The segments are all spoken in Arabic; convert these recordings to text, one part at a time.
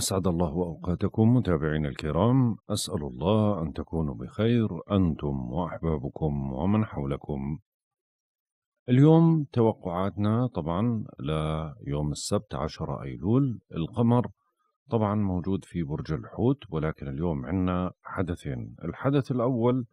أسعد الله أوقاتكم متابعينا الكرام أسأل الله أن تكونوا بخير أنتم وأحبابكم ومن حولكم اليوم توقعاتنا طبعا ليوم السبت 10 أيلول القمر طبعا موجود في برج الحوت ولكن اليوم عندنا حدثين الحدث الأول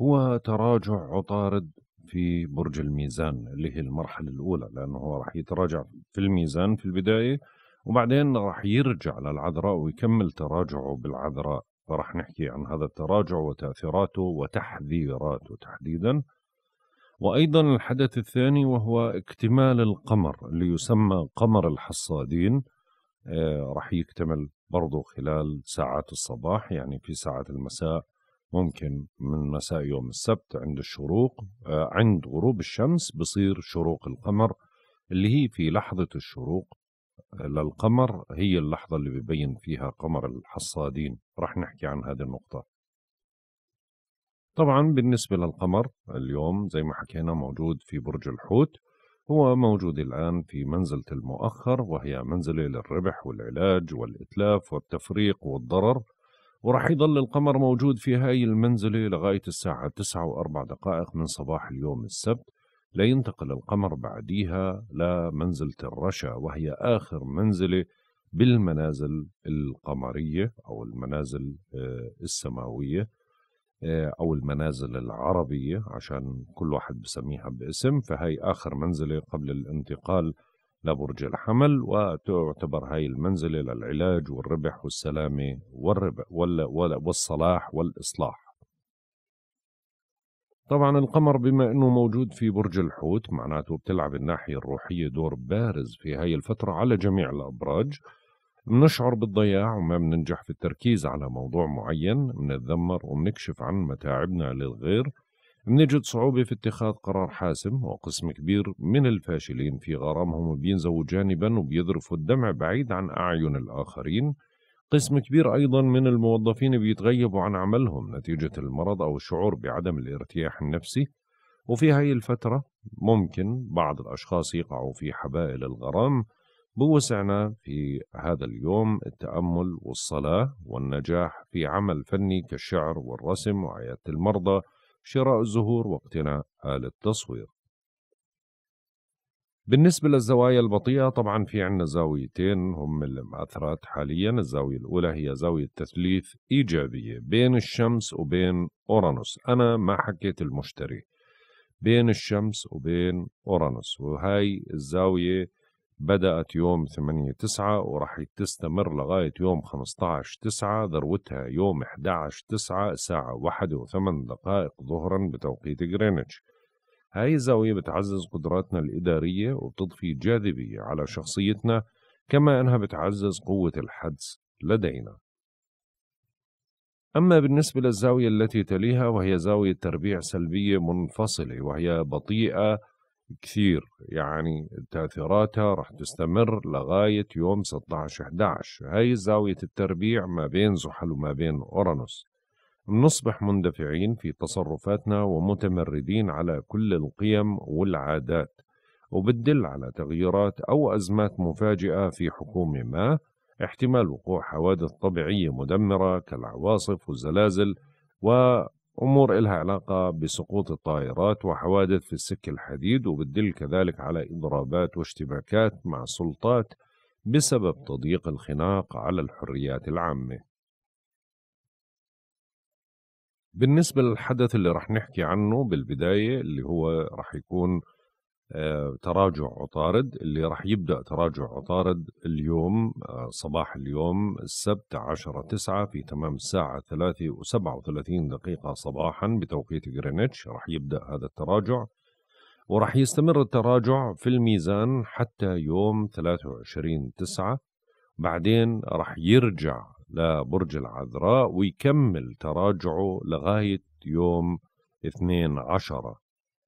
هو تراجع عطارد في برج الميزان اللي هي المرحلة الأولى لأنه هو راح يتراجع في الميزان في البداية وبعدين راح يرجع للعذراء ويكمل تراجعه بالعذراء فراح نحكي عن هذا التراجع وتأثيراته وتحذيراته تحديدا وأيضا الحدث الثاني وهو اكتمال القمر اللي يسمى قمر الحصادين آه راح يكتمل برضو خلال ساعات الصباح يعني في ساعة المساء ممكن من مساء يوم السبت عند الشروق آه عند غروب الشمس بصير شروق القمر اللي هي في لحظة الشروق للقمر هي اللحظة اللي بيبين فيها قمر الحصادين رح نحكي عن هذه النقطة طبعا بالنسبة للقمر اليوم زي ما حكينا موجود في برج الحوت هو موجود الآن في منزلة المؤخر وهي منزلة للربح والعلاج والإتلاف والتفريق والضرر ورح يضل القمر موجود في هاي المنزلة لغاية الساعة 9 و4 دقائق من صباح اليوم السبت لا ينتقل القمر بعديها لمنزلة الرشا وهي آخر منزلة بالمنازل القمرية أو المنازل آه، السماوية آه، أو المنازل العربية عشان كل واحد بسميها باسم فهي آخر منزلة قبل الانتقال لبرج الحمل وتعتبر هاي المنزلة للعلاج والربح والسلامة والربح والصلاح والإصلاح طبعا القمر بما انه موجود في برج الحوت معناته بتلعب الناحية الروحية دور بارز في هاي الفترة على جميع الأبراج بنشعر بالضياع وما بننجح في التركيز على موضوع معين بنتذمر وبنكشف عن متاعبنا للغير بنجد صعوبة في اتخاذ قرار حاسم وقسم كبير من الفاشلين في غرامهم بينزووا جانبا وبيذرفوا الدمع بعيد عن أعين الآخرين قسم كبير أيضا من الموظفين بيتغيبوا عن عملهم نتيجة المرض أو الشعور بعدم الارتياح النفسي وفي هاي الفترة ممكن بعض الأشخاص يقعوا في حبائل الغرام بوسعنا في هذا اليوم التأمل والصلاة والنجاح في عمل فني كالشعر والرسم وعيادة المرضى شراء الزهور واقتناء آلة تصوير بالنسبة للزوايا البطيئة طبعا في عنا زاويتين هم المأثرات حاليا الزاوية الأولى هي زاوية تثليث إيجابية بين الشمس وبين أورانوس أنا ما حكيت المشتري بين الشمس وبين أورانوس وهاي الزاوية بدأت يوم 8 9 ورح تستمر لغاية يوم 15 9 ذروتها يوم 11 9 الساعة 1 و8 دقائق ظهرا بتوقيت غرينتش هاي الزاوية بتعزز قدراتنا الإدارية وبتضفي جاذبية على شخصيتنا كما أنها بتعزز قوة الحدس لدينا أما بالنسبة للزاوية التي تليها وهي زاوية تربيع سلبية منفصلة وهي بطيئة كثير يعني تأثيراتها رح تستمر لغاية يوم 16-11 هاي زاوية التربيع ما بين زحل وما بين أورانوس بنصبح مندفعين في تصرفاتنا ومتمردين على كل القيم والعادات وبتدل على تغييرات أو أزمات مفاجئة في حكومة ما احتمال وقوع حوادث طبيعية مدمرة كالعواصف والزلازل وأمور إلها علاقة بسقوط الطائرات وحوادث في السك الحديد وبتدل كذلك على إضرابات واشتباكات مع السلطات بسبب تضييق الخناق على الحريات العامة بالنسبة للحدث اللي رح نحكي عنه بالبداية اللي هو رح يكون آه، تراجع عطارد اللي رح يبدأ تراجع عطارد اليوم آه، صباح اليوم السبت 10 9 في تمام الساعة ثلاثة وسبعة وثلاثين دقيقة صباحا بتوقيت غرينتش رح يبدأ هذا التراجع ورح يستمر التراجع في الميزان حتى يوم 23 9 بعدين رح يرجع لبرج العذراء ويكمل تراجعه لغاية يوم 12 عشرة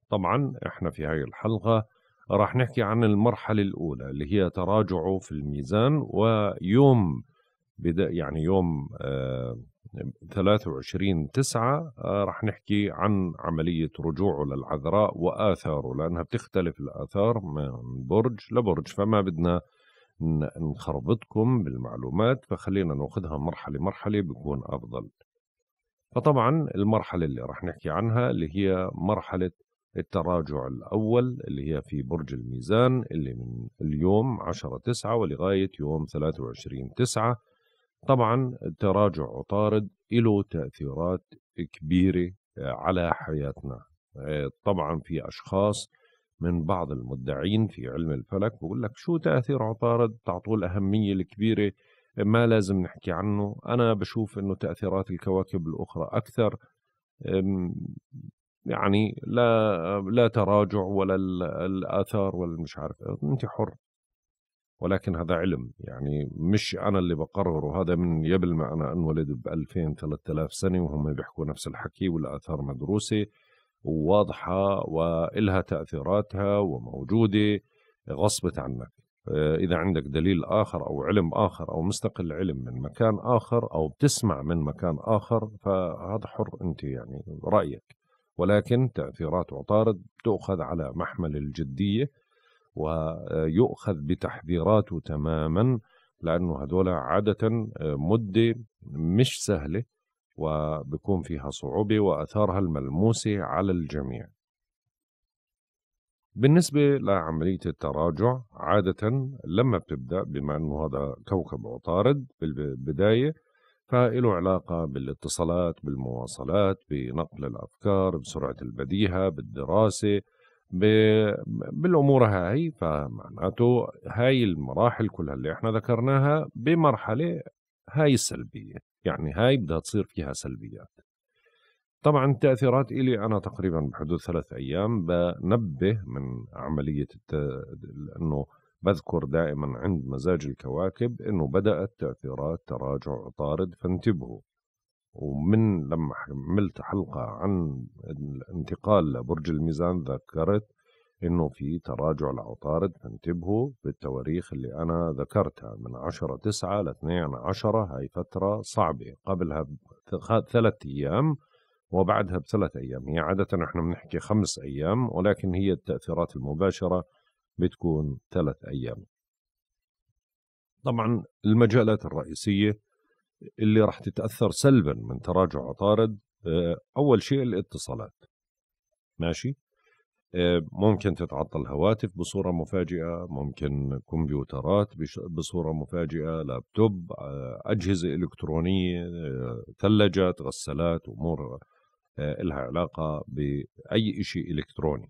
طبعا احنا في هاي الحلقة راح نحكي عن المرحلة الأولى اللي هي تراجعه في الميزان ويوم بدا يعني يوم آه 23 9 آه، راح رح نحكي عن عملية رجوعه للعذراء وآثاره لأنها بتختلف الآثار من برج لبرج فما بدنا نخربطكم بالمعلومات فخلينا ناخذها مرحلة مرحلة بيكون أفضل فطبعا المرحلة اللي رح نحكي عنها اللي هي مرحلة التراجع الأول اللي هي في برج الميزان اللي من اليوم 10 9 ولغاية يوم 23 9 طبعا التراجع عطارد له تأثيرات كبيرة على حياتنا آه، طبعا في أشخاص من بعض المدعين في علم الفلك بقول لك شو تأثير عطارد تعطوه الأهمية الكبيرة ما لازم نحكي عنه أنا بشوف أنه تأثيرات الكواكب الأخرى أكثر يعني لا لا تراجع ولا الآثار ولا مش عارف أنت حر ولكن هذا علم يعني مش أنا اللي بقرره هذا من قبل ما أنا أنولد ب 2000 3000 سنة وهم بيحكوا نفس الحكي والآثار مدروسة وواضحه والها تاثيراتها وموجوده غصبت عنك آه، اذا عندك دليل اخر او علم اخر او مستقل علم من مكان اخر او بتسمع من مكان اخر فهذا حر انت يعني رايك ولكن تاثيرات عطارد تؤخذ على محمل الجديه ويؤخذ بتحذيراته تماما لانه هذول عاده آه، مده مش سهله وبكون فيها صعوبة وأثارها الملموسة على الجميع بالنسبة لعملية التراجع عادة لما بتبدأ بما أنه هذا كوكب عطارد بالبداية فله علاقة بالاتصالات بالمواصلات بنقل الأفكار بسرعة البديهة بالدراسة بالأمور هاي فمعناته هاي المراحل كلها اللي احنا ذكرناها بمرحلة هاي السلبية يعني هاي بدها تصير فيها سلبيات طبعا تأثيرات إلي أنا تقريبا بحدود ثلاث أيام بنبه من عملية الت... أنه بذكر دائما عند مزاج الكواكب أنه بدأت تأثيرات تراجع عطارد فانتبهوا ومن لما عملت حلقة عن الانتقال لبرج الميزان ذكرت انه في تراجع العطارد فانتبهوا بالتواريخ اللي انا ذكرتها من 10 9 ل 2 10 هاي فتره صعبه قبلها ثلاث ايام وبعدها بثلاث ايام هي عاده احنا بنحكي خمس ايام ولكن هي التاثيرات المباشره بتكون ثلاث ايام طبعا المجالات الرئيسيه اللي راح تتاثر سلبا من تراجع عطارد آه، اول شيء الاتصالات ماشي آه، ممكن تتعطل هواتف بصورة مفاجئة ممكن كمبيوترات بصورة مفاجئة لابتوب آه، أجهزة إلكترونية آه، ثلاجات غسالات أمور لها علاقة بأي شيء إلكتروني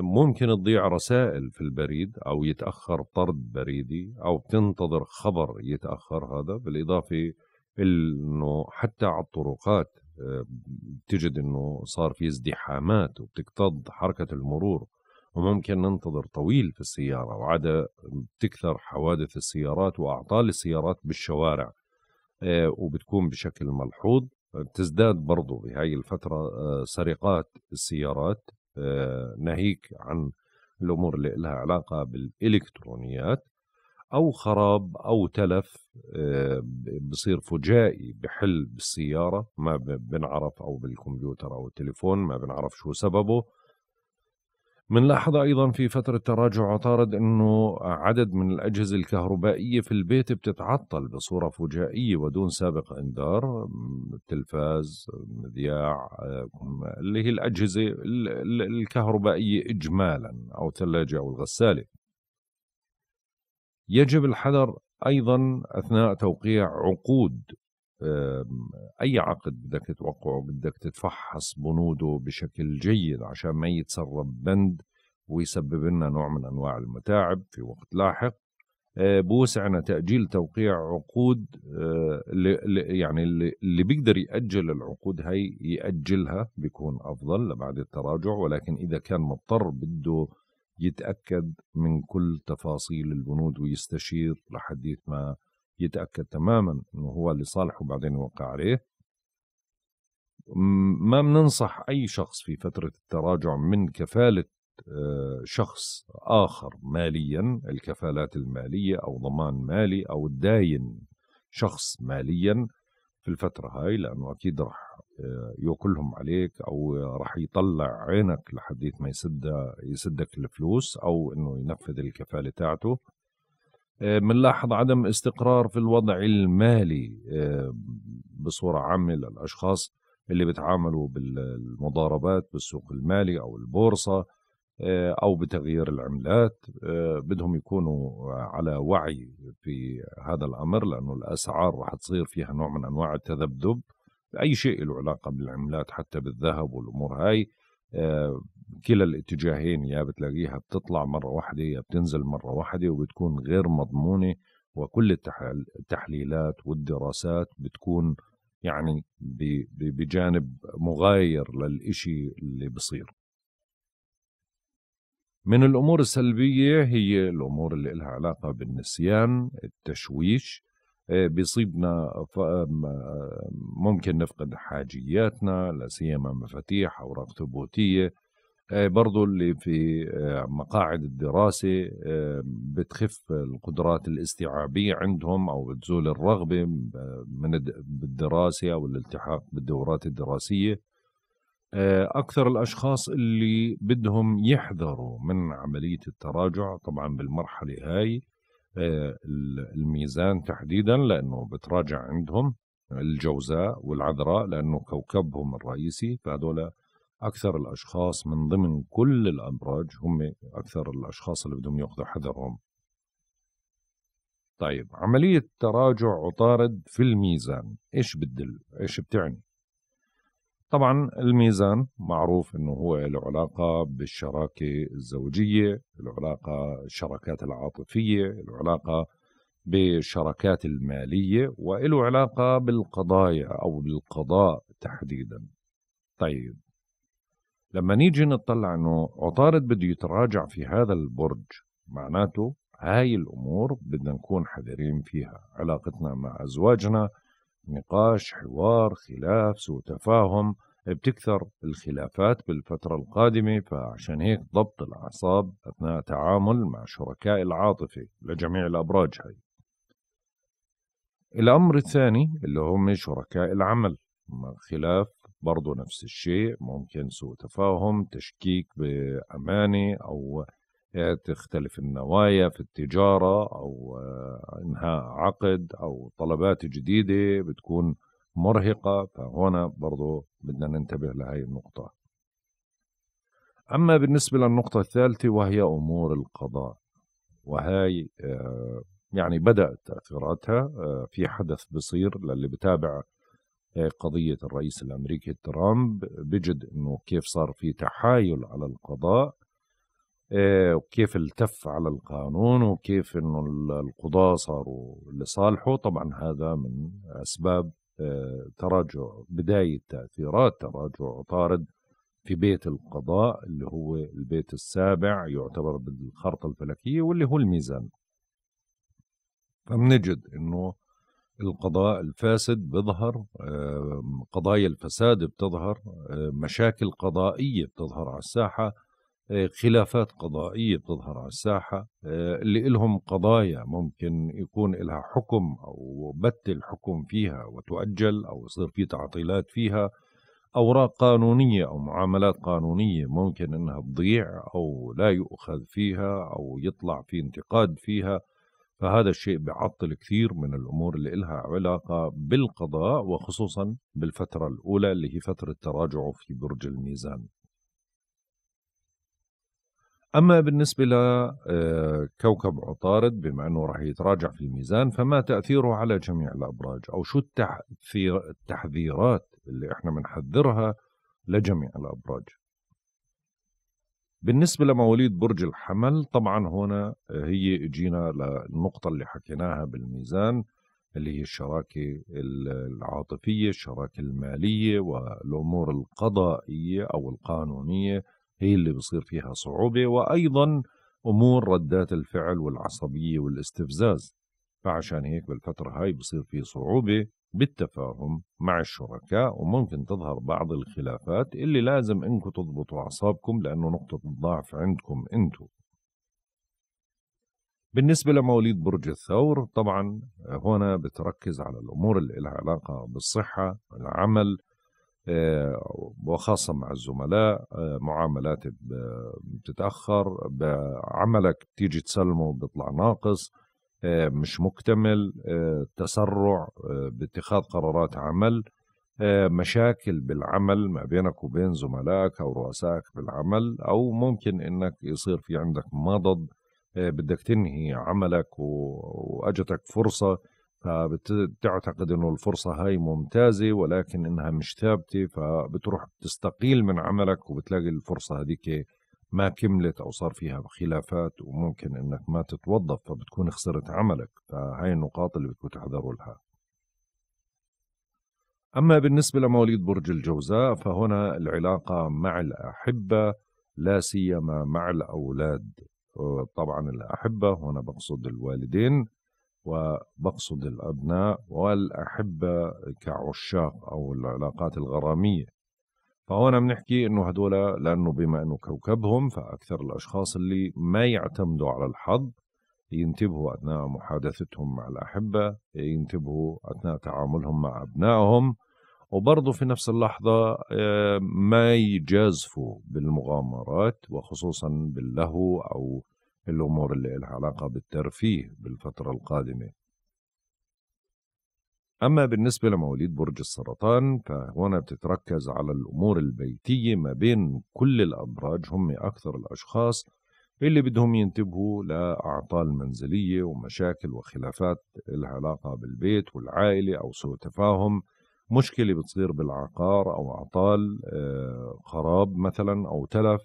ممكن تضيع رسائل في البريد أو يتأخر طرد بريدي أو بتنتظر خبر يتأخر هذا بالإضافة أنه حتى على الطرقات بتجد انه صار في ازدحامات وبتكتظ حركه المرور وممكن ننتظر طويل في السياره وعاده بتكثر حوادث السيارات واعطال السيارات بالشوارع آه، وبتكون بشكل ملحوظ بتزداد برضو بهاي الفترة آه، سرقات السيارات آه، ناهيك عن الأمور اللي لها علاقة بالإلكترونيات او خراب او تلف آه، بصير فجائي بحل بالسياره ما بنعرف او بالكمبيوتر او التليفون ما بنعرف شو سببه بنلاحظ ايضا في فتره تراجع عطارد انه عدد من الاجهزه الكهربائيه في البيت بتتعطل بصوره فجائيه ودون سابق انذار التلفاز مذياع آه، اللي هي الاجهزه الكهربائيه اجمالا او الثلاجه او الغساله يجب الحذر ايضا اثناء توقيع عقود اي عقد بدك توقعه بدك تتفحص بنوده بشكل جيد عشان ما يتسرب بند ويسبب لنا نوع من انواع المتاعب في وقت لاحق آه، بوسعنا تاجيل توقيع عقود اللي آه، يعني اللي بيقدر ياجل العقود هاي ياجلها بيكون افضل بعد التراجع ولكن اذا كان مضطر بده يتأكد من كل تفاصيل البنود ويستشير لحديث ما يتأكد تماما أنه هو اللي صالح بعدين يوقع عليه ما بننصح أي شخص في فترة التراجع من كفالة آه، شخص آخر ماليا الكفالات المالية أو ضمان مالي أو الداين شخص ماليا في الفترة هاي لأنه أكيد رح آه، يوكلهم عليك أو رح يطلع عينك لحديت ما يسد يسدك الفلوس أو أنه ينفذ الكفالة تاعته بنلاحظ آه، عدم استقرار في الوضع المالي آه، بصورة عامة للأشخاص اللي بيتعاملوا بالمضاربات بالسوق المالي أو البورصة آه، او بتغيير العملات آه، بدهم يكونوا على وعي في هذا الامر لانه الاسعار رح تصير فيها نوع من انواع التذبذب اي شيء له علاقه بالعملات حتى بالذهب والامور هاي آه، كلا الاتجاهين يا بتلاقيها بتطلع مره واحده يا بتنزل مره واحده وبتكون غير مضمونه وكل التحليلات والدراسات بتكون يعني بجانب مغاير للإشي اللي بصير من الأمور السلبية هي الأمور اللي لها علاقة بالنسيان التشويش آه، بيصيبنا آه، ممكن نفقد حاجياتنا لا سيما مفاتيح اوراق ثبوتيه آه، برضو اللي في مقاعد الدراسة بتخف القدرات الاستيعابية عندهم أو بتزول الرغبة من بالدراسة أو الالتحاق بالدورات الدراسية آه، اكثر الاشخاص اللي بدهم يحذروا من عمليه التراجع طبعا بالمرحله هاي آه، الميزان تحديدا لانه بتراجع عندهم الجوزاء والعذراء لانه كوكبهم الرئيسي فهذول اكثر الاشخاص من ضمن كل الأبراج هم اكثر الاشخاص اللي بدهم ياخذوا حذرهم طيب عمليه تراجع عطارد في الميزان ايش بتدل ايش بتعني طبعا الميزان معروف انه هو له علاقه بالشراكه الزوجيه، له علاقه الشراكات العاطفيه، له علاقه بالشراكات الماليه وله علاقه بالقضايا او بالقضاء تحديدا. طيب لما نيجي نطلع انه عطارد بده يتراجع في هذا البرج معناته هاي الامور بدنا نكون حذرين فيها، علاقتنا مع ازواجنا، نقاش حوار خلاف سوء تفاهم بتكثر الخلافات بالفترة القادمة فعشان هيك ضبط الأعصاب أثناء تعامل مع شركاء العاطفة لجميع الأبراج هاي الأمر الثاني اللي هم شركاء العمل الخلاف برضو نفس الشيء ممكن سوء تفاهم تشكيك بأمانة أو تختلف النوايا في التجارة أو آه، إنهاء عقد أو طلبات جديدة بتكون مرهقة فهنا برضو بدنا ننتبه لهي النقطة أما بالنسبة للنقطة الثالثة وهي أمور القضاء وهي آه، يعني بدأت تأثيراتها آه، في حدث بصير للي بتابع قضية الرئيس الأمريكي ترامب بجد أنه كيف صار في تحايل على القضاء آه، وكيف التف على القانون وكيف انه القضاة صاروا لصالحه طبعا هذا من اسباب آه، تراجع بداية تأثيرات تراجع طارد في بيت القضاء اللي هو البيت السابع يعتبر بالخرطة الفلكية واللي هو الميزان فمنجد انه القضاء الفاسد بيظهر آه، قضايا الفساد بتظهر مشاكل قضائية بتظهر على الساحة آه، خلافات قضائية بتظهر على الساحة آه، اللي إلهم قضايا ممكن يكون إلها حكم أو بت الحكم فيها وتؤجل أو يصير في تعطيلات فيها أوراق قانونية أو معاملات قانونية ممكن إنها تضيع أو لا يؤخذ فيها أو يطلع في انتقاد فيها فهذا الشيء بيعطل كثير من الأمور اللي إلها علاقة بالقضاء وخصوصا بالفترة الأولى اللي هي فترة تراجعه في برج الميزان أما بالنسبة لكوكب آه، عطارد بما أنه راح يتراجع في الميزان فما تأثيره على جميع الأبراج أو شو التحذير التحذيرات اللي إحنا بنحذرها لجميع الأبراج بالنسبة لمواليد برج الحمل طبعا هنا آه، هي جينا للنقطة اللي حكيناها بالميزان اللي هي الشراكة العاطفية الشراكة المالية والأمور القضائية أو القانونية هي اللي بصير فيها صعوبة وأيضا أمور ردات الفعل والعصبية والاستفزاز فعشان هيك بالفترة هاي بصير في صعوبة بالتفاهم مع الشركاء وممكن تظهر بعض الخلافات اللي لازم انكم تضبطوا اعصابكم لانه نقطة الضعف عندكم انتم بالنسبة لمواليد برج الثور طبعا هنا بتركز على الأمور اللي لها علاقة بالصحة العمل آه، وخاصة مع الزملاء آه، معاملات بتتأخر عملك بتيجي تسلمه بيطلع ناقص آه، مش مكتمل تسرع باتخاذ قرارات عمل مشاكل بالعمل ما بينك وبين زملائك أو رؤسائك بالعمل أو ممكن أنك يصير في عندك مضض بدك تنهي عملك وأجتك فرصة فبتعتقد انه الفرصه هاي ممتازه ولكن انها مش ثابته فبتروح بتستقيل من عملك وبتلاقي الفرصه هذيك ما كملت او صار فيها خلافات وممكن انك ما تتوظف فبتكون خسرت عملك فهاي النقاط اللي بدكم تحذروا لها اما بالنسبه لمواليد برج الجوزاء فهنا العلاقه مع الاحبه لا سيما مع الاولاد طبعا الاحبه هنا بقصد الوالدين وبقصد الأبناء والأحبة كعشاق أو العلاقات الغرامية فهون بنحكي انه هدول لانه بما انه كوكبهم فاكثر الاشخاص اللي ما يعتمدوا على الحظ ينتبهوا اثناء محادثتهم مع الاحبه، ينتبهوا اثناء تعاملهم مع ابنائهم وبرضه في نفس اللحظه آه، ما يجازفوا بالمغامرات وخصوصا باللهو او الأمور اللي لها علاقة بالترفيه بالفترة القادمة أما بالنسبة لمواليد برج السرطان فهنا بتتركز على الأمور البيتية ما بين كل الأبراج هم أكثر الأشخاص اللي بدهم ينتبهوا لأعطال منزلية ومشاكل وخلافات لها علاقة بالبيت والعائلة أو سوء تفاهم مشكلة بتصير بالعقار أو أعطال آه، خراب مثلا أو تلف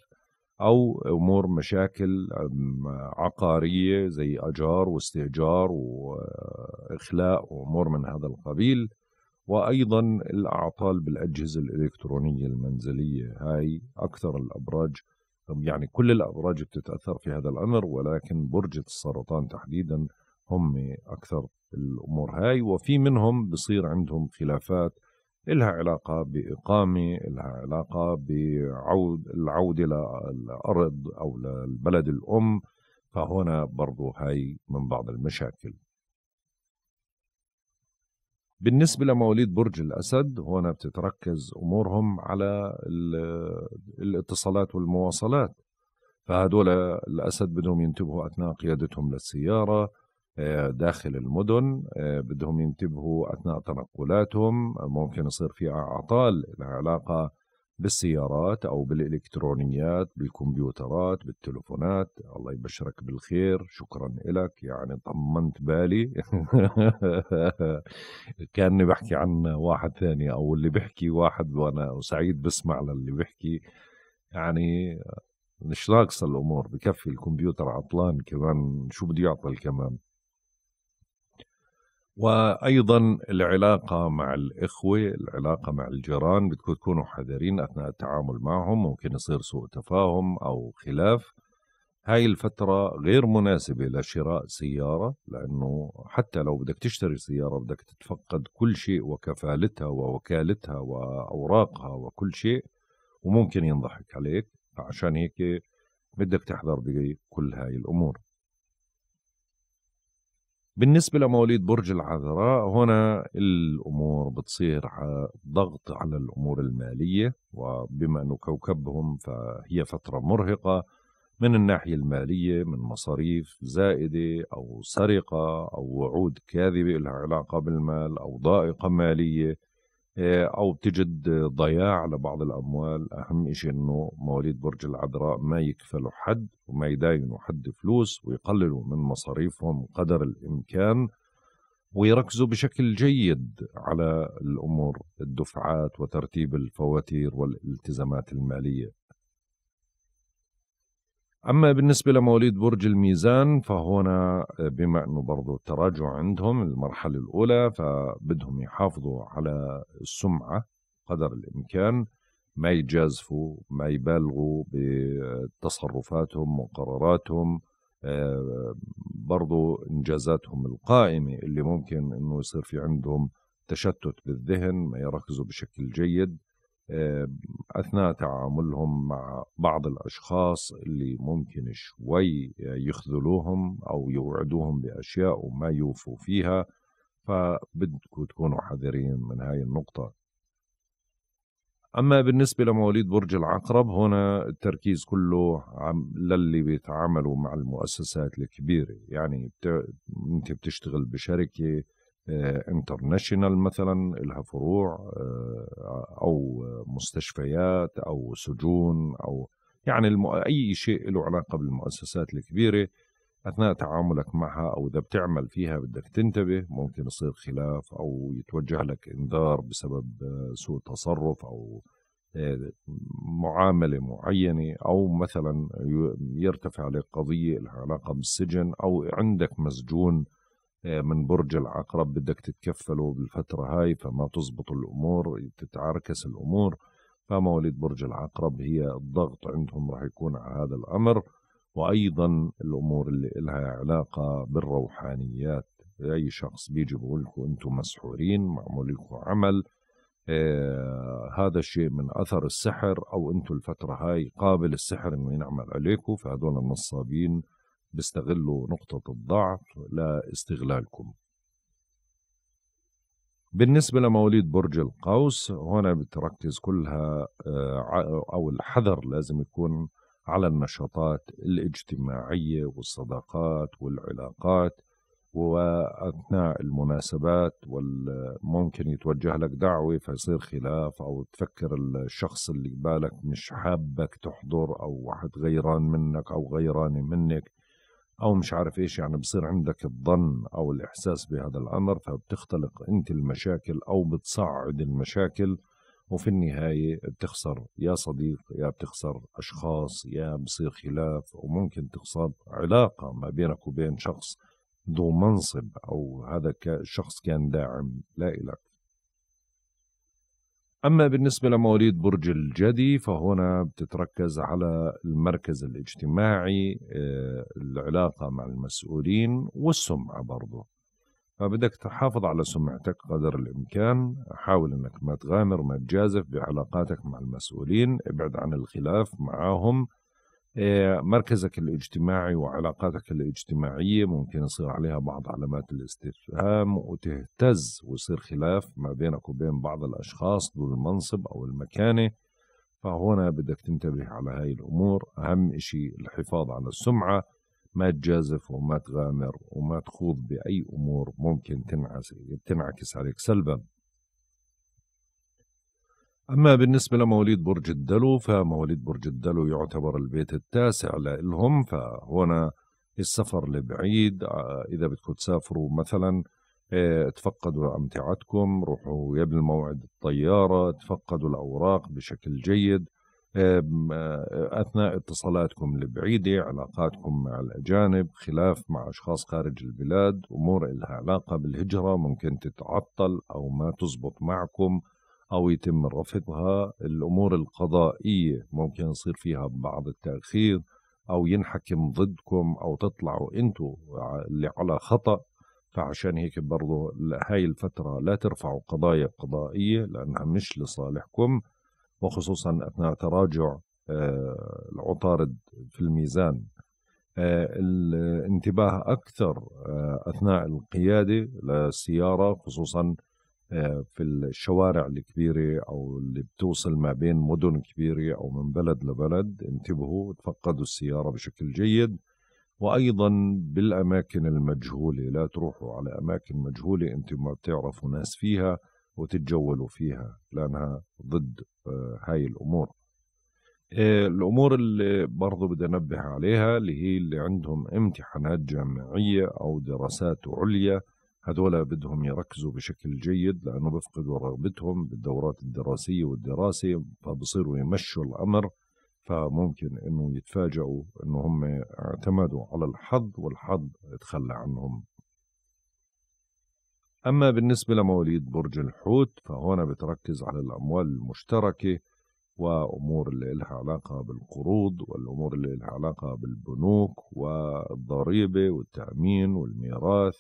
او امور مشاكل عقاريه زي اجار واستئجار واخلاء وامور من هذا القبيل وايضا الاعطال بالاجهزه الالكترونيه المنزليه هاي اكثر الابراج يعني كل الابراج بتتاثر في هذا الامر ولكن برج السرطان تحديدا هم اكثر الامور هاي وفي منهم بصير عندهم خلافات إلها علاقة بإقامة إلها علاقة بعود العودة للأرض أو للبلد الأم فهنا برضو هاي من بعض المشاكل بالنسبة لمواليد برج الأسد هنا بتتركز أمورهم على الاتصالات والمواصلات فهدول الأسد بدهم ينتبهوا أثناء قيادتهم للسيارة آه، داخل المدن آه، بدهم ينتبهوا أثناء تنقلاتهم ممكن يصير في أعطال لها علاقة بالسيارات أو بالإلكترونيات بالكمبيوترات بالتلفونات الله يبشرك بالخير شكرا لك يعني طمنت بالي كأني بحكي عن واحد ثاني أو اللي بحكي واحد وأنا سعيد بسمع للي بحكي يعني مش ناقصة الأمور بكفي الكمبيوتر عطلان كمان شو بده يعطل كمان وايضا العلاقه مع الاخوه، العلاقه مع الجيران بدكم تكونوا حذرين اثناء التعامل معهم، ممكن يصير سوء تفاهم او خلاف. هاي الفترة غير مناسبة لشراء سيارة لأنه حتى لو بدك تشتري سيارة بدك تتفقد كل شيء وكفالتها ووكالتها وأوراقها وكل شيء وممكن ينضحك عليك فعشان هيك بدك تحذر بكل هاي الأمور بالنسبة لمواليد برج العذراء هنا الأمور بتصير ضغط على الأمور المالية وبما أنه كوكبهم فهي فترة مرهقة من الناحية المالية من مصاريف زائدة أو سرقة أو وعود كاذبة لها علاقة بالمال أو ضائقة مالية آه، او بتجد ضياع لبعض الاموال اهم شيء انه مواليد برج العذراء ما يكفلوا حد وما يداينوا حد فلوس ويقللوا من مصاريفهم قدر الامكان ويركزوا بشكل جيد على الامور الدفعات وترتيب الفواتير والالتزامات الماليه أما بالنسبة لمواليد برج الميزان فهنا آه، بما أنه برضو التراجع عندهم المرحلة الأولى فبدهم يحافظوا على السمعة قدر الإمكان ما يجازفوا ما يبالغوا بتصرفاتهم وقراراتهم آه، برضو إنجازاتهم القائمة اللي ممكن أنه يصير في عندهم تشتت بالذهن ما يركزوا بشكل جيد اثناء تعاملهم مع بعض الاشخاص اللي ممكن شوي يخذلوهم او يوعدوهم باشياء وما يوفوا فيها فبدكم تكونوا حذرين من هاي النقطه اما بالنسبه لمواليد برج العقرب هنا التركيز كله للي بيتعاملوا مع المؤسسات الكبيره يعني بت... انت بتشتغل بشركه انترناشنال آه، مثلا لها فروع آه، او مستشفيات او سجون او يعني الم... اي شيء له علاقه بالمؤسسات الكبيره اثناء تعاملك معها او اذا بتعمل فيها بدك تنتبه ممكن يصير خلاف او يتوجه لك انذار بسبب آه، سوء تصرف او معامله معينه او مثلا يرتفع عليك قضيه لها علاقه بالسجن او عندك مسجون آه، من برج العقرب بدك تتكفله بالفترة هاي فما تزبط الأمور تتعركس الأمور فمواليد برج العقرب هي الضغط عندهم راح يكون على هذا الأمر وأيضا الأمور اللي إلها علاقة بالروحانيات أي شخص بيجي بقول لكم أنتم مسحورين معمول لكم عمل آه هذا الشيء من أثر السحر أو أنتم الفترة هاي قابل السحر أنه ينعمل عليكم فهذول النصابين بيستغلوا نقطة الضعف لاستغلالكم بالنسبة لمواليد برج القوس هنا بتركز كلها آه، أو الحذر لازم يكون على النشاطات الاجتماعية والصداقات والعلاقات وأثناء المناسبات ممكن يتوجه لك دعوة فيصير خلاف أو تفكر الشخص اللي بالك مش حابك تحضر أو واحد غيران منك أو غيران منك أو مش عارف إيش يعني بصير عندك الظن أو الإحساس بهذا الأمر فبتختلق أنت المشاكل أو بتصعد المشاكل وفي النهاية بتخسر يا صديق يا بتخسر أشخاص يا بصير خلاف وممكن تخسر علاقة ما بينك وبين شخص ذو منصب أو هذا الشخص كان داعم لا إلك أما بالنسبة لمواليد برج الجدي فهنا بتتركز على المركز الاجتماعي آه، العلاقة مع المسؤولين والسمعة برضه فبدك تحافظ على سمعتك قدر الإمكان حاول أنك ما تغامر ما تجازف بعلاقاتك مع المسؤولين ابعد عن الخلاف معهم آه، مركزك الاجتماعي وعلاقاتك الاجتماعية ممكن يصير عليها بعض علامات الاستفهام وتهتز ويصير خلاف ما بينك وبين بعض الأشخاص ذو المنصب أو المكانة فهنا بدك تنتبه على هاي الأمور أهم إشي الحفاظ على السمعة ما تجازف وما تغامر وما تخوض بأي أمور ممكن تنعكس عليك سلبا أما بالنسبة لمواليد برج الدلو فمواليد برج الدلو يعتبر البيت التاسع لهم فهنا السفر لبعيد آه، إذا بدكم تسافروا مثلا آه، تفقدوا أمتعتكم روحوا قبل موعد الطيارة تفقدوا الأوراق بشكل جيد آه، أثناء اتصالاتكم البعيدة علاقاتكم مع الأجانب خلاف مع أشخاص خارج البلاد أمور إلها علاقة بالهجرة ممكن تتعطل أو ما تزبط معكم أو يتم رفضها الأمور القضائية ممكن يصير فيها بعض التأخير أو ينحكم ضدكم أو تطلعوا أنتوا اللي على خطأ فعشان هيك برضه هاي الفترة لا ترفعوا قضايا قضائية لأنها مش لصالحكم وخصوصا أثناء تراجع آه، العطارد في الميزان آه، الانتباه أكثر آه، أثناء القيادة للسيارة خصوصا آه، في الشوارع الكبيرة أو اللي بتوصل ما بين مدن كبيرة أو من بلد لبلد انتبهوا تفقدوا السيارة بشكل جيد وأيضا بالأماكن المجهولة لا تروحوا على أماكن مجهولة أنت ما بتعرفوا ناس فيها وتتجولوا فيها لأنها ضد آه، هاي الأمور آه، الأمور اللي برضو بدي أنبه عليها اللي هي اللي عندهم امتحانات جامعية أو دراسات عليا هذول بدهم يركزوا بشكل جيد لأنه بفقدوا رغبتهم بالدورات الدراسية والدراسة فبصيروا يمشوا الأمر فممكن أنه يتفاجئوا أنه هم اعتمدوا على الحظ والحظ تخلى عنهم أما بالنسبة لمواليد برج الحوت فهنا بتركز على الأموال المشتركة وأمور اللي لها علاقة بالقروض والأمور اللي لها علاقة بالبنوك والضريبة والتأمين والميراث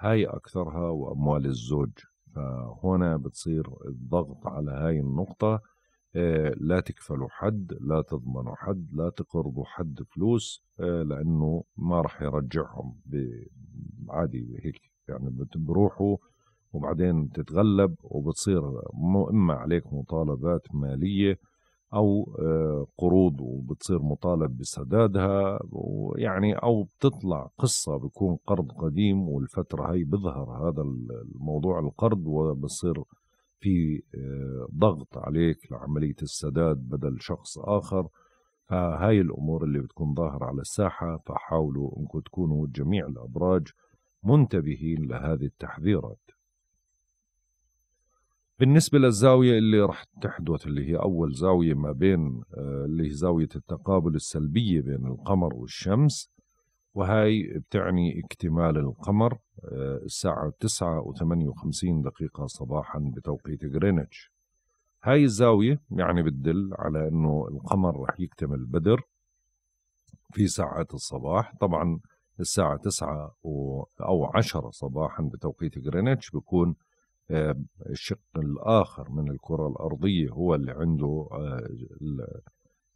هاي أكثرها وأموال الزوج فهنا بتصير الضغط على هاي النقطة آه، لا تكفلوا حد لا تضمنوا حد لا تقرضوا حد فلوس آه، لأنه ما راح يرجعهم عادي هيك يعني بروحوا وبعدين تتغلب وبتصير إما عليك مطالبات مالية او آه، قروض وبتصير مطالب بسدادها ويعني او بتطلع قصه بيكون قرض قديم والفتره هي بظهر هذا الموضوع القرض وبصير في آه، ضغط عليك لعمليه السداد بدل شخص اخر فهاي الامور اللي بتكون ظاهره على الساحه فحاولوا انكم تكونوا جميع الابراج منتبهين لهذه التحذيرات بالنسبة للزاوية اللي رح تحدث اللي هي أول زاوية ما بين آه، اللي هي زاوية التقابل السلبية بين القمر والشمس وهي بتعني اكتمال القمر آه، الساعة 9 و58 دقيقة صباحا بتوقيت غرينتش هاي الزاوية يعني بتدل على أنه القمر رح يكتمل بدر في ساعات الصباح طبعا الساعة 9 أو 10 صباحا بتوقيت غرينتش بكون الشق الآخر من الكرة الأرضية هو اللي عنده آه،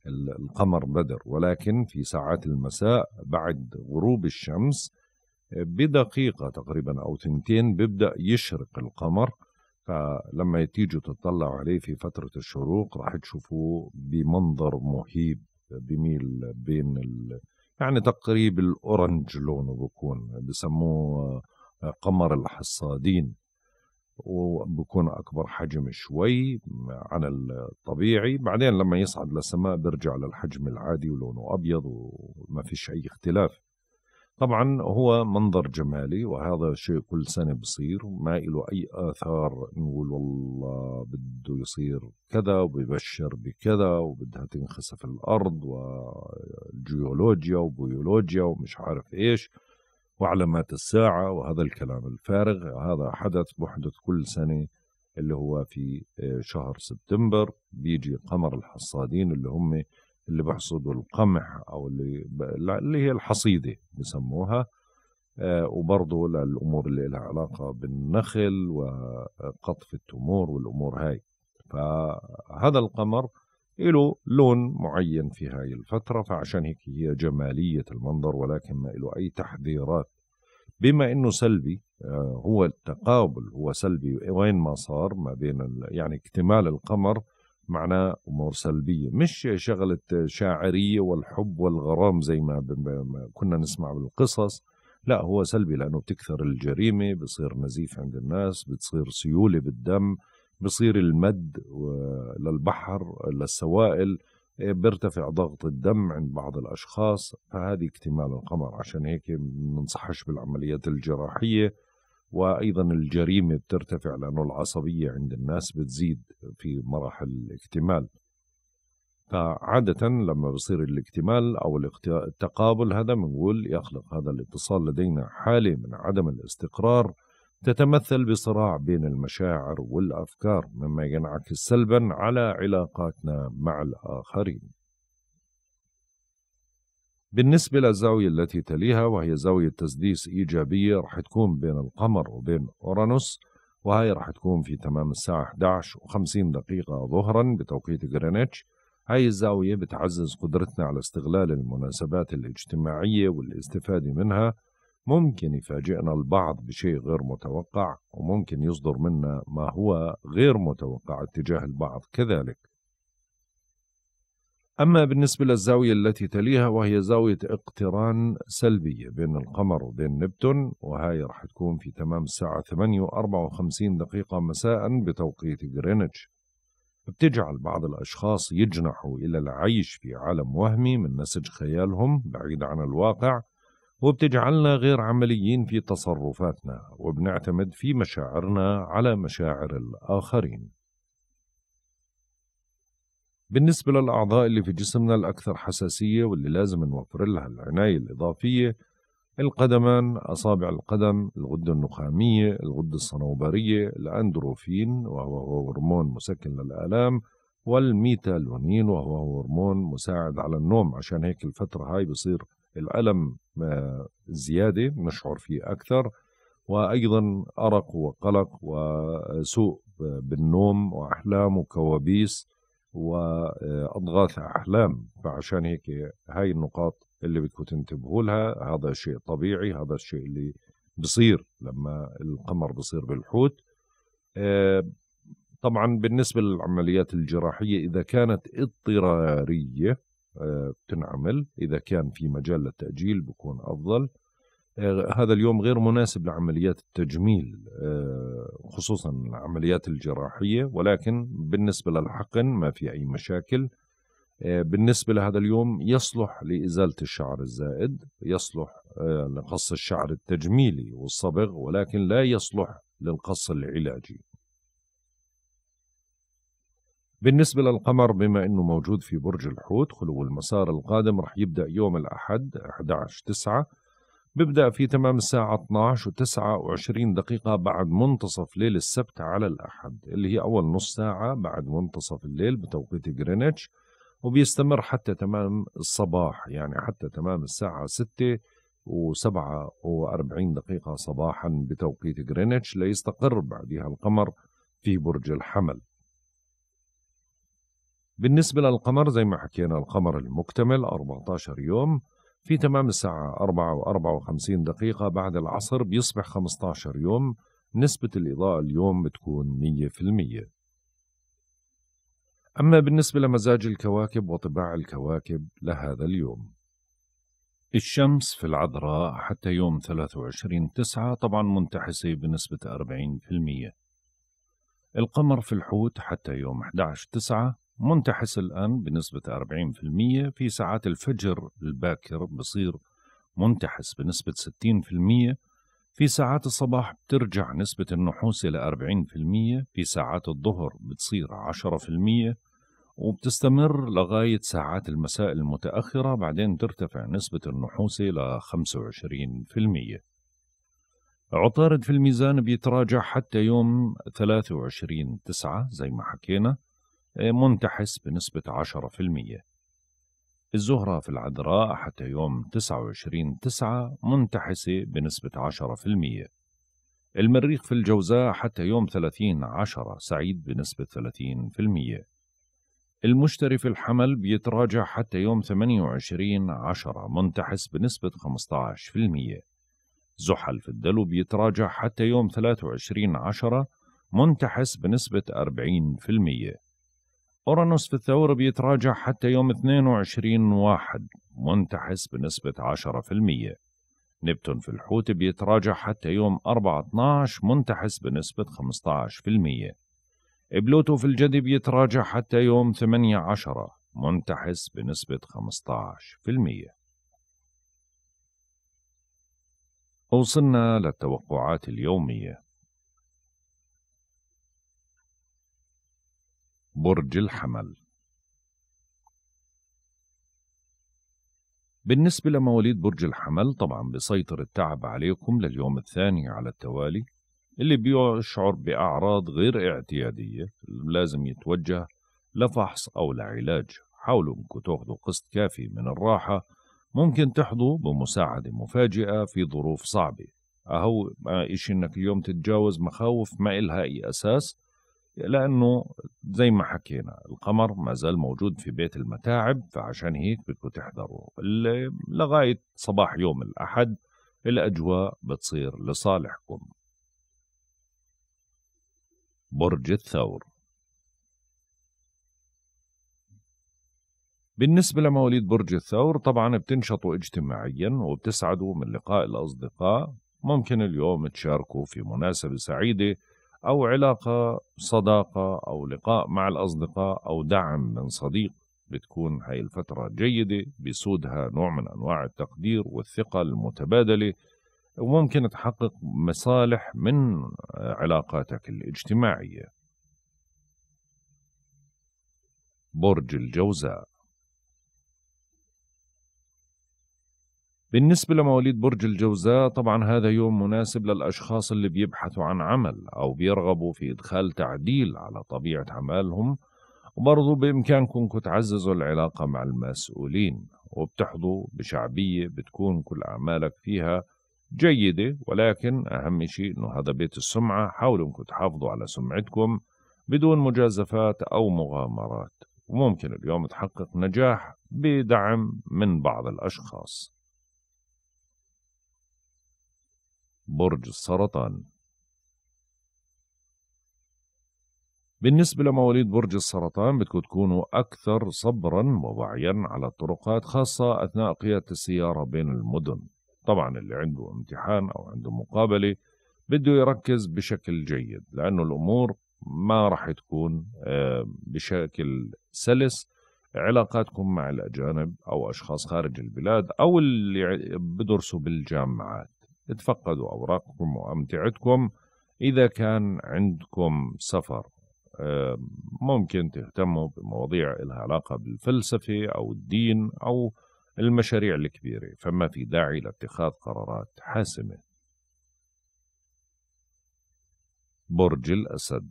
القمر بدر ولكن في ساعات المساء بعد غروب الشمس بدقيقة تقريبا أو ثنتين بيبدأ يشرق القمر فلما تيجوا تطلعوا عليه في فترة الشروق راح تشوفوه بمنظر مهيب بميل بين ال... يعني تقريب الأورنج لونه بكون بسموه آه، قمر الحصادين وبكون اكبر حجم شوي عن الطبيعي بعدين لما يصعد للسماء بيرجع للحجم العادي ولونه ابيض وما فيش اي اختلاف طبعا هو منظر جمالي وهذا شيء كل سنة بصير ما له أي آثار نقول والله بده يصير كذا وبيبشر بكذا وبدها تنخسف الأرض والجيولوجيا وبيولوجيا ومش عارف إيش وعلامات الساعة وهذا الكلام الفارغ هذا حدث محدث كل سنة اللي هو في آه، شهر سبتمبر بيجي قمر الحصادين اللي هم اللي بحصدوا القمح أو اللي, اللي هي الحصيدة بسموها آه، وبرضه للأمور اللي لها علاقة بالنخل وقطف التمور والأمور هاي فهذا القمر له لون معين في هاي الفترة فعشان هيك هي جمالية المنظر ولكن ما له أي تحذيرات بما أنه سلبي آه، هو التقابل هو سلبي وين ما صار ما بين يعني اكتمال القمر معناه أمور سلبية مش شغلة شاعرية والحب والغرام زي ما كنا نسمع بالقصص لا هو سلبي لأنه بتكثر الجريمة بصير نزيف عند الناس بتصير سيولة بالدم بصير المد للبحر للسوائل آه، بيرتفع ضغط الدم عند بعض الأشخاص فهذه اكتمال القمر عشان هيك ننصحش بالعمليات الجراحية وأيضا الجريمة بترتفع لأنه العصبية عند الناس بتزيد في مراحل الاكتمال فعادة لما بصير الاكتمال أو التقابل هذا بنقول يخلق هذا الاتصال لدينا حالة من عدم الاستقرار تتمثل بصراع بين المشاعر والافكار مما ينعكس سلبا على علاقاتنا مع الاخرين بالنسبة للزاوية التي تليها وهي زاوية تسديس إيجابية رح تكون بين القمر وبين أورانوس وهي رح تكون في تمام الساعة 11 و50 دقيقة ظهرا بتوقيت غرينتش هاي الزاوية بتعزز قدرتنا على استغلال المناسبات الاجتماعية والاستفادة منها ممكن يفاجئنا البعض بشيء غير متوقع وممكن يصدر منا ما هو غير متوقع اتجاه البعض كذلك أما بالنسبة للزاوية التي تليها وهي زاوية اقتران سلبية بين القمر وبين نبتون وهي رح تكون في تمام الساعة 8 و 54 دقيقة مساء بتوقيت غرينتش بتجعل بعض الأشخاص يجنحوا إلى العيش في عالم وهمي من نسج خيالهم بعيد عن الواقع وبتجعلنا غير عمليين في تصرفاتنا وبنعتمد في مشاعرنا على مشاعر الآخرين بالنسبة للأعضاء اللي في جسمنا الأكثر حساسية واللي لازم نوفر لها العناية الإضافية القدمان أصابع القدم الغدة النخامية الغدة الصنوبرية الأندروفين وهو هرمون مسكن للآلام والميتالونين وهو هرمون مساعد على النوم عشان هيك الفترة هاي بصير الألم آه، زيادة نشعر فيه أكثر وأيضا أرق وقلق وسوء بالنوم وأحلام وكوابيس وأضغاث أحلام فعشان هيك هاي النقاط اللي بدكم تنتبهوا لها هذا شيء طبيعي هذا الشيء اللي بصير لما القمر بصير بالحوت آه، طبعا بالنسبة للعمليات الجراحية إذا كانت اضطرارية آه، بتنعمل إذا كان في مجال للتأجيل بكون أفضل آه، هذا اليوم غير مناسب لعمليات التجميل آه، خصوصا العمليات الجراحية ولكن بالنسبة للحقن ما في أي مشاكل بالنسبة لهذا اليوم يصلح لإزالة الشعر الزائد يصلح لقص الشعر التجميلي والصبغ ولكن لا يصلح للقص العلاجي بالنسبة للقمر بما أنه موجود في برج الحوت خلو المسار القادم رح يبدأ يوم الأحد 11 9 ببدأ في تمام الساعة 12 و 29 دقيقة بعد منتصف ليل السبت على الأحد اللي هي أول نص ساعة بعد منتصف الليل بتوقيت جرينتش وبيستمر حتى تمام الصباح يعني حتى تمام الساعة 6 و47 دقيقة صباحا بتوقيت جرينتش ليستقر بعدها القمر في برج الحمل بالنسبة للقمر زي ما حكينا القمر المكتمل 14 يوم في تمام الساعة 4 و 54 دقيقة بعد العصر بيصبح 15 يوم نسبة الإضاءة اليوم بتكون 100% أما بالنسبة لمزاج الكواكب وطباع الكواكب لهذا اليوم الشمس في العذراء حتى يوم 23 تسعة طبعا منتحسة بنسبة 40% القمر في الحوت حتى يوم 11/9 منتحس الآن بنسبة 40% في ساعات الفجر الباكر بصير منتحس بنسبة 60% في ساعات الصباح بترجع نسبة النحوس إلى 40% في ساعات الظهر بتصير 10% وبتستمر لغاية ساعات المساء المتأخرة بعدين ترتفع نسبة النحوس إلى 25% عطارد في الميزان بيتراجع حتى يوم 23 تسعة زي ما حكينا آه، منتحس بنسبة 10% الزهرة في العذراء حتى يوم 29 تسعة منتحسة بنسبة 10% المريخ في الجوزاء حتى يوم 30 عشرة سعيد بنسبة 30% المشتري في الحمل بيتراجع حتى يوم 28 عشرة منتحس بنسبة 15% زحل في الدلو بيتراجع حتى يوم 23 عشرة منتحس بنسبة 40% أورانوس في الثور بيتراجع حتى يوم 22 واحد منتحس بنسبة 10% نبتون في الحوت بيتراجع حتى يوم 4/12 منتحس بنسبة 15% بلوتو في الجدي بيتراجع حتى يوم 8/10 منتحس بنسبة 15% وصلنا للتوقعات اليومية برج الحمل بالنسبة لمواليد برج الحمل طبعا بيسيطر التعب عليكم لليوم الثاني على التوالي اللي بيشعر بأعراض غير اعتيادية لازم يتوجه لفحص أو لعلاج حاولوا انكم تاخذوا قسط كافي من الراحة ممكن تحظوا بمساعدة مفاجئة في ظروف صعبة أهو إشي إنك اليوم تتجاوز مخاوف ما إلها أي أساس لأنه زي ما حكينا القمر ما زال موجود في بيت المتاعب فعشان هيك بدكم تحضروا لغاية صباح يوم الأحد الأجواء بتصير لصالحكم برج الثور بالنسبة لمواليد برج الثور طبعا بتنشطوا اجتماعيا وبتسعدوا من لقاء الأصدقاء ممكن اليوم تشاركوا في مناسبة سعيدة أو علاقة صداقة أو لقاء مع الأصدقاء أو دعم من صديق بتكون هاي الفترة جيدة بيسودها نوع من أنواع التقدير والثقة المتبادلة وممكن تحقق مصالح من علاقاتك الاجتماعية برج الجوزاء بالنسبة لمواليد برج الجوزاء طبعا هذا يوم مناسب للأشخاص اللي بيبحثوا عن عمل أو بيرغبوا في إدخال تعديل على طبيعة عملهم وبرضو بإمكانكم تعززوا العلاقة مع المسؤولين وبتحظوا بشعبية بتكون كل أعمالك فيها جيدة ولكن أهم شيء أنه هذا بيت السمعة حاولوا أنكم تحافظوا على سمعتكم بدون مجازفات أو مغامرات وممكن اليوم تحقق نجاح بدعم من بعض الأشخاص برج السرطان بالنسبة لمواليد برج السرطان بدكم تكونوا أكثر صبرا ووعيا على الطرقات خاصة أثناء قيادة السيارة بين المدن طبعا اللي عنده امتحان أو عنده مقابلة بده يركز بشكل جيد لأنه الأمور ما راح تكون آه، بشكل سلس علاقاتكم مع الأجانب أو أشخاص خارج البلاد أو اللي بدرسوا بالجامعات اتفقدوا أوراقكم وأمتعتكم إذا كان عندكم سفر آه، ممكن تهتموا بمواضيع لها علاقة بالفلسفة أو الدين أو المشاريع الكبيرة فما في داعي لاتخاذ قرارات حاسمة برج الأسد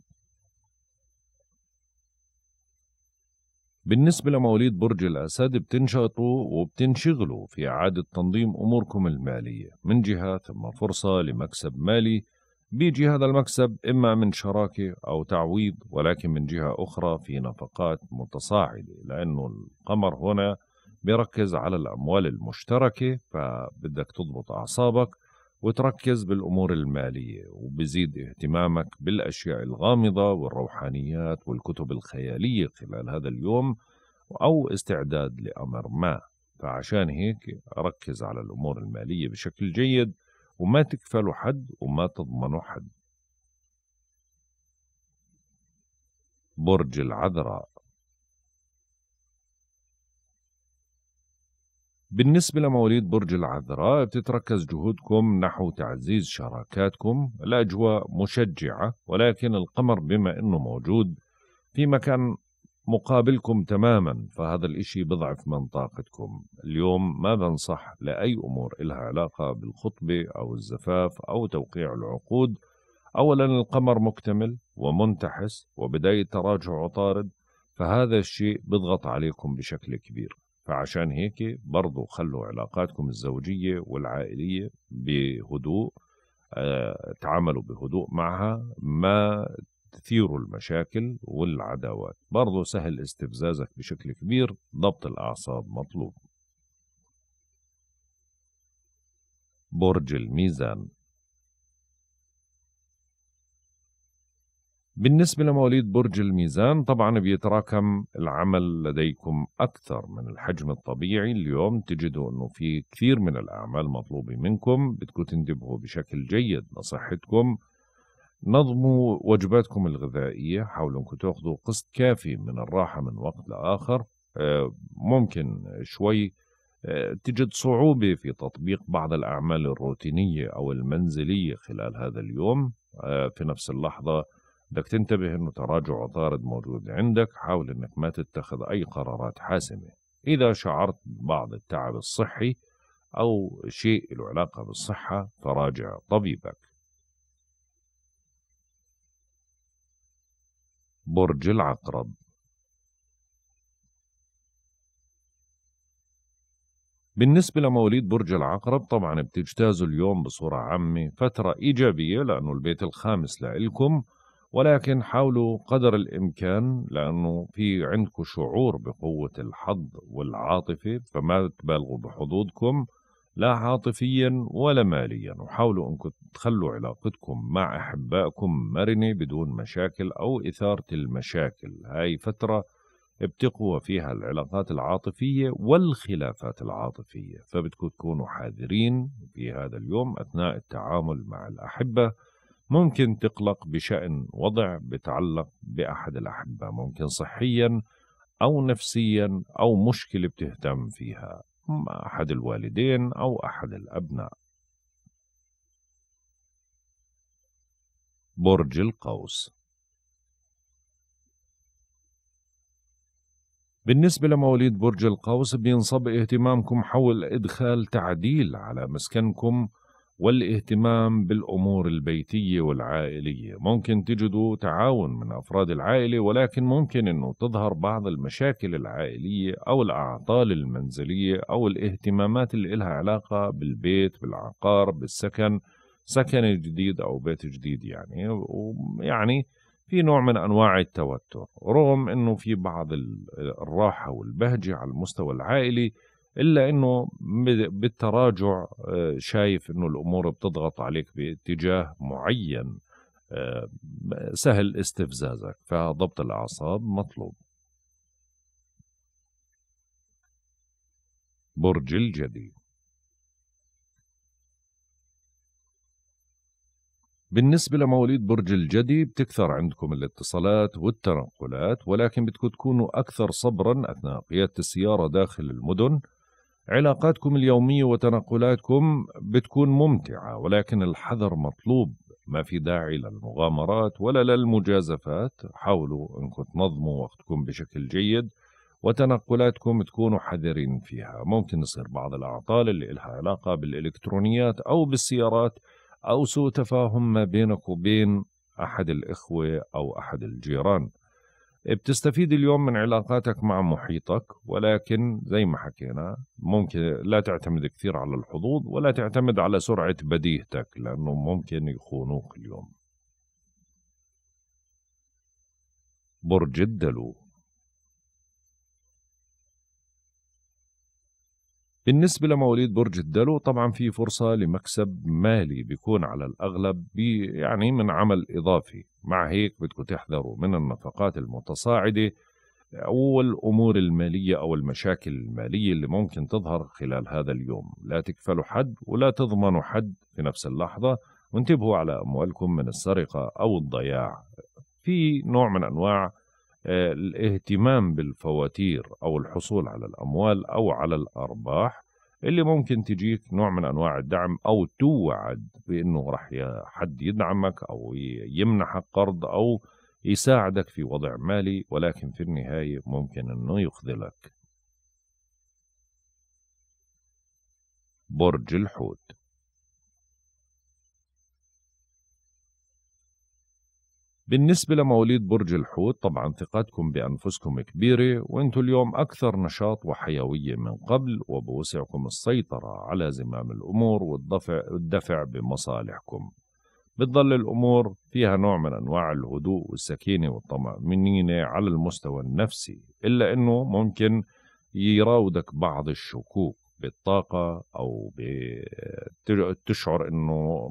بالنسبة لمواليد برج الأسد بتنشطوا وبتنشغلوا في إعادة تنظيم أموركم المالية من جهة ثم فرصة لمكسب مالي بيجي هذا المكسب إما من شراكة أو تعويض ولكن من جهة أخرى في نفقات متصاعدة لأنه القمر هنا بيركز على الأموال المشتركة فبدك تضبط أعصابك وتركز بالأمور المالية وبزيد اهتمامك بالأشياء الغامضة والروحانيات والكتب الخيالية خلال هذا اليوم أو استعداد لأمر ما فعشان هيك ركز على الأمور المالية بشكل جيد وما تكفلوا حد وما تضمنوا حد برج العذراء بالنسبة لمواليد برج العذراء بتتركز جهودكم نحو تعزيز شراكاتكم الأجواء مشجعة ولكن القمر بما أنه موجود في مكان مقابلكم تماما فهذا الإشي بضعف من طاقتكم اليوم ما بنصح لأي أمور إلها علاقة بالخطبة أو الزفاف أو توقيع العقود أولا القمر مكتمل ومنتحس وبداية تراجع عطارد فهذا الشيء بضغط عليكم بشكل كبير فعشان هيك برضو خلوا علاقاتكم الزوجية والعائلية بهدوء آه، تعاملوا بهدوء معها ما تثيروا المشاكل والعداوات برضو سهل استفزازك بشكل كبير ضبط الأعصاب مطلوب برج الميزان بالنسبة لمواليد برج الميزان طبعا بيتراكم العمل لديكم أكثر من الحجم الطبيعي اليوم تجدوا أنه في كثير من الأعمال مطلوبة منكم بدكم تنتبهوا بشكل جيد لصحتكم نظموا وجباتكم الغذائية حاولوا أنكم تأخذوا قسط كافي من الراحة من وقت لآخر آه، ممكن شوي آه، تجد صعوبة في تطبيق بعض الأعمال الروتينية أو المنزلية خلال هذا اليوم آه، في نفس اللحظة بدك تنتبه انه تراجع عطارد موجود عندك حاول انك ما تتخذ اي قرارات حاسمه اذا شعرت ببعض التعب الصحي او شيء له علاقه بالصحه فراجع طبيبك برج العقرب بالنسبة لمواليد برج العقرب طبعا بتجتازوا اليوم بصورة عامة فترة إيجابية لأنه البيت الخامس لإلكم ولكن حاولوا قدر الإمكان لأنه في عندكم شعور بقوة الحظ والعاطفة فما تبالغوا بحظوظكم لا عاطفيا ولا ماليا وحاولوا أنكم تخلوا علاقتكم مع أحبائكم مرنة بدون مشاكل أو إثارة المشاكل هاي فترة بتقوى فيها العلاقات العاطفية والخلافات العاطفية فبدكم تكونوا حذرين في هذا اليوم أثناء التعامل مع الأحبة ممكن تقلق بشأن وضع بتعلق بأحد الأحبة ممكن صحيا أو نفسيا أو مشكلة بتهتم فيها مع أحد الوالدين أو أحد الأبناء برج القوس بالنسبة لمواليد برج القوس بينصب اهتمامكم حول إدخال تعديل على مسكنكم والاهتمام بالأمور البيتية والعائلية ممكن تجدوا تعاون من أفراد العائلة ولكن ممكن أنه تظهر بعض المشاكل العائلية أو الأعطال المنزلية أو الاهتمامات اللي إلها علاقة بالبيت بالعقار بالسكن سكن جديد أو بيت جديد يعني ويعني في نوع من أنواع التوتر رغم أنه في بعض الراحة والبهجة على المستوى العائلي الا انه بالتراجع آه، شايف انه الامور بتضغط عليك باتجاه معين آه، سهل استفزازك فضبط الاعصاب مطلوب برج الجدي بالنسبة لمواليد برج الجدي بتكثر عندكم الاتصالات والتنقلات ولكن بدكم تكونوا أكثر صبرا أثناء قيادة السيارة داخل المدن علاقاتكم اليومية وتنقلاتكم بتكون ممتعة ولكن الحذر مطلوب ما في داعي للمغامرات ولا للمجازفات حاولوا أنكم تنظموا وقتكم بشكل جيد وتنقلاتكم تكونوا حذرين فيها ممكن يصير بعض الأعطال اللي إلها علاقة بالإلكترونيات أو بالسيارات أو سوء تفاهم ما بينك وبين أحد الإخوة أو أحد الجيران بتستفيد اليوم من علاقاتك مع محيطك ولكن زي ما حكينا ممكن لا تعتمد كثير على الحظوظ ولا تعتمد على سرعة بديهتك لأنه ممكن يخونوك اليوم برج الدلو بالنسبة لمواليد برج الدلو طبعا في فرصة لمكسب مالي بيكون على الأغلب بي يعني من عمل إضافي مع هيك بدكم تحذروا من النفقات المتصاعدة أو الأمور المالية أو المشاكل المالية اللي ممكن تظهر خلال هذا اليوم لا تكفلوا حد ولا تضمنوا حد في نفس اللحظة وانتبهوا على أموالكم من السرقة أو الضياع في نوع من أنواع آه، الاهتمام بالفواتير أو الحصول على الأموال أو على الأرباح اللي ممكن تجيك نوع من أنواع الدعم أو توعد بأنه راح حد يدعمك أو يمنحك قرض أو يساعدك في وضع مالي ولكن في النهاية ممكن أنه يخذلك برج الحوت بالنسبة لمواليد برج الحوت طبعا ثقتكم بأنفسكم كبيرة وانتو اليوم أكثر نشاط وحيوية من قبل وبوسعكم السيطرة على زمام الأمور والدفع, والدفع بمصالحكم بتضل الأمور فيها نوع من أنواع الهدوء والسكينة والطمأنينة على المستوى النفسي إلا أنه ممكن يراودك بعض الشكوك بالطاقة أو تشعر أنه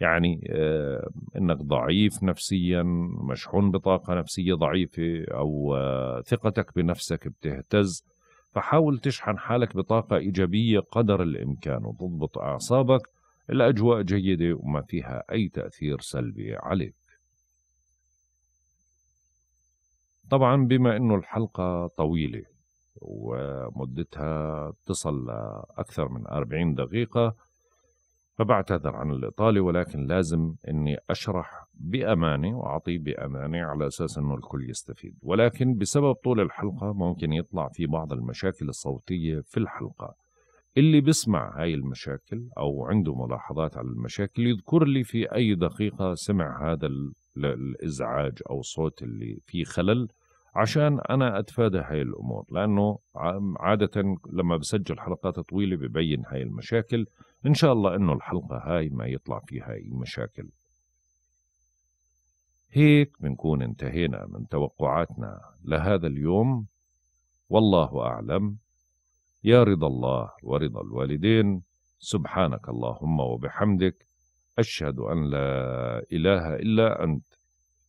يعني آه، انك ضعيف نفسيا مشحون بطاقه نفسيه ضعيفه او آه، ثقتك بنفسك بتهتز فحاول تشحن حالك بطاقه ايجابيه قدر الامكان وتضبط اعصابك الاجواء جيده وما فيها اي تاثير سلبي عليك طبعا بما انه الحلقه طويله ومدتها تصل لاكثر من 40 دقيقه فبعتذر عن الإطالة ولكن لازم أني أشرح بأمانة وأعطيه بأمانة على أساس أنه الكل يستفيد ولكن بسبب طول الحلقة ممكن يطلع في بعض المشاكل الصوتية في الحلقة اللي بسمع هاي المشاكل أو عنده ملاحظات على المشاكل يذكر لي في أي دقيقة سمع هذا الإزعاج أو صوت اللي فيه خلل عشان انا اتفادى هاي الامور لانه عاده لما بسجل حلقات طويله ببين هاي المشاكل ان شاء الله انه الحلقه هاي ما يطلع فيها اي مشاكل هيك بنكون انتهينا من توقعاتنا لهذا اليوم والله اعلم يا رضا الله ورضا الوالدين سبحانك اللهم وبحمدك اشهد ان لا اله الا انت